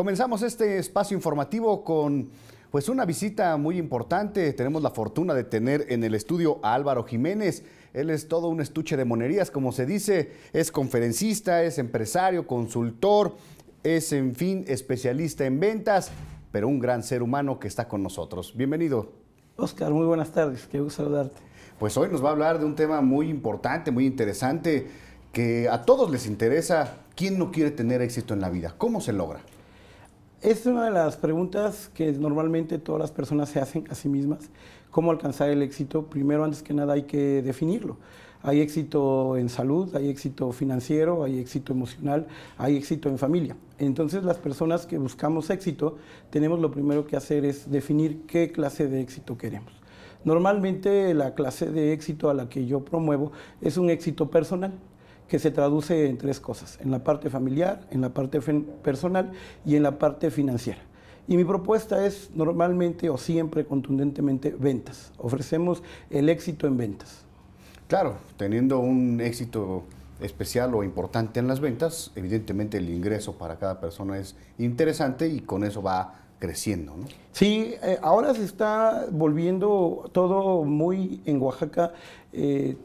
Comenzamos este espacio informativo con pues una visita muy importante. Tenemos la fortuna de tener en el estudio a Álvaro Jiménez. Él es todo un estuche de monerías, como se dice. Es conferencista, es empresario, consultor, es, en fin, especialista en ventas, pero un gran ser humano que está con nosotros. Bienvenido. Oscar, muy buenas tardes. Qué gusto saludarte. Pues hoy nos va a hablar de un tema muy importante, muy interesante, que a todos les interesa. ¿Quién no quiere tener éxito en la vida? ¿Cómo se logra? Es una de las preguntas que normalmente todas las personas se hacen a sí mismas. ¿Cómo alcanzar el éxito? Primero, antes que nada, hay que definirlo. Hay éxito en salud, hay éxito financiero, hay éxito emocional, hay éxito en familia. Entonces las personas que buscamos éxito, tenemos lo primero que hacer es definir qué clase de éxito queremos. Normalmente la clase de éxito a la que yo promuevo es un éxito personal que se traduce en tres cosas, en la parte familiar, en la parte personal y en la parte financiera. Y mi propuesta es normalmente o siempre contundentemente ventas. Ofrecemos el éxito en ventas. Claro, teniendo un éxito especial o importante en las ventas, evidentemente el ingreso para cada persona es interesante y con eso va creciendo. ¿no? Sí, eh, ahora se está volviendo todo muy en Oaxaca. Eh,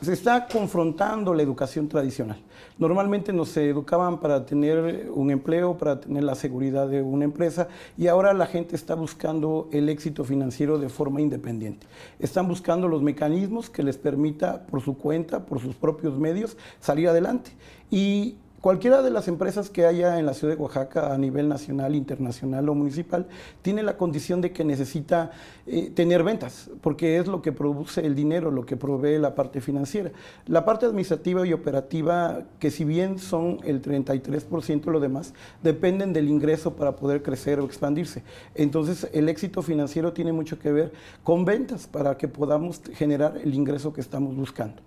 se está confrontando la educación tradicional. Normalmente nos educaban para tener un empleo, para tener la seguridad de una empresa y ahora la gente está buscando el éxito financiero de forma independiente. Están buscando los mecanismos que les permita por su cuenta, por sus propios medios, salir adelante. Y Cualquiera de las empresas que haya en la ciudad de Oaxaca a nivel nacional, internacional o municipal tiene la condición de que necesita eh, tener ventas, porque es lo que produce el dinero, lo que provee la parte financiera. La parte administrativa y operativa, que si bien son el 33% lo demás, dependen del ingreso para poder crecer o expandirse. Entonces el éxito financiero tiene mucho que ver con ventas para que podamos generar el ingreso que estamos buscando.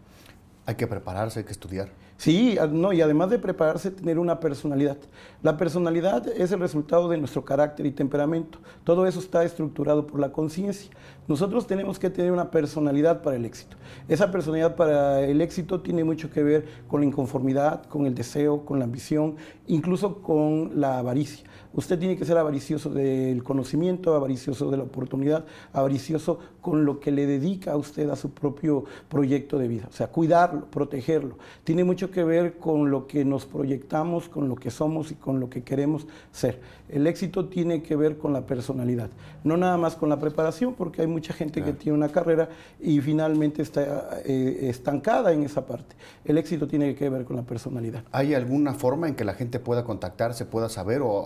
Hay que prepararse, hay que estudiar. Sí, no, y además de prepararse, tener una personalidad. La personalidad es el resultado de nuestro carácter y temperamento. Todo eso está estructurado por la conciencia. Nosotros tenemos que tener una personalidad para el éxito. Esa personalidad para el éxito tiene mucho que ver con la inconformidad, con el deseo, con la ambición, incluso con la avaricia. Usted tiene que ser avaricioso del conocimiento, avaricioso de la oportunidad, avaricioso con lo que le dedica a usted a su propio proyecto de vida. O sea, cuidarlo protegerlo. Tiene mucho que ver con lo que nos proyectamos, con lo que somos y con lo que queremos ser. El éxito tiene que ver con la personalidad, no nada más con la preparación, porque hay mucha gente que tiene una carrera y finalmente está eh, estancada en esa parte. El éxito tiene que ver con la personalidad. ¿Hay alguna forma en que la gente pueda contactarse, pueda saber o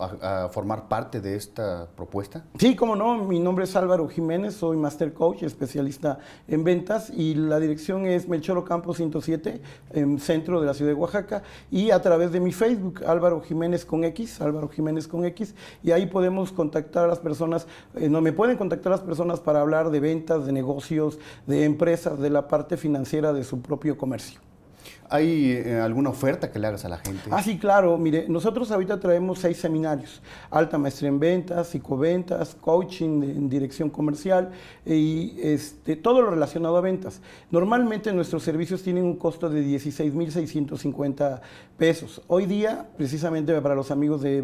formar parte de esta propuesta? Sí, cómo no. Mi nombre es Álvaro Jiménez, soy Master Coach, especialista en ventas y la dirección es Melchoro Campos 150. 7, en centro de la ciudad de Oaxaca, y a través de mi Facebook, Álvaro Jiménez con X, Álvaro Jiménez con X, y ahí podemos contactar a las personas, eh, no me pueden contactar a las personas para hablar de ventas, de negocios, de empresas, de la parte financiera de su propio comercio. ¿Hay eh, alguna oferta que le hagas a la gente? Ah, sí, claro. Mire, nosotros ahorita traemos seis seminarios. Alta maestría en ventas, psicoventas, coaching en dirección comercial eh, y este, todo lo relacionado a ventas. Normalmente nuestros servicios tienen un costo de 16.650 pesos. Hoy día, precisamente para los amigos de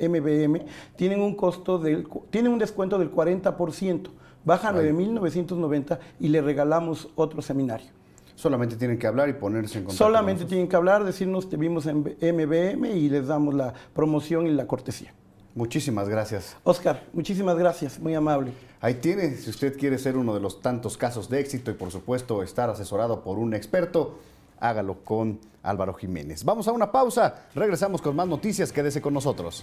MBM, tienen un, costo del, un descuento del 40%. Baja a 9.990 y le regalamos otro seminario. Solamente tienen que hablar y ponerse en contacto. Solamente tienen que hablar, decirnos que vimos en MBM y les damos la promoción y la cortesía. Muchísimas gracias. Oscar, muchísimas gracias, muy amable. Ahí tiene, si usted quiere ser uno de los tantos casos de éxito y por supuesto estar asesorado por un experto, hágalo con Álvaro Jiménez. Vamos a una pausa, regresamos con más noticias, quédese con nosotros.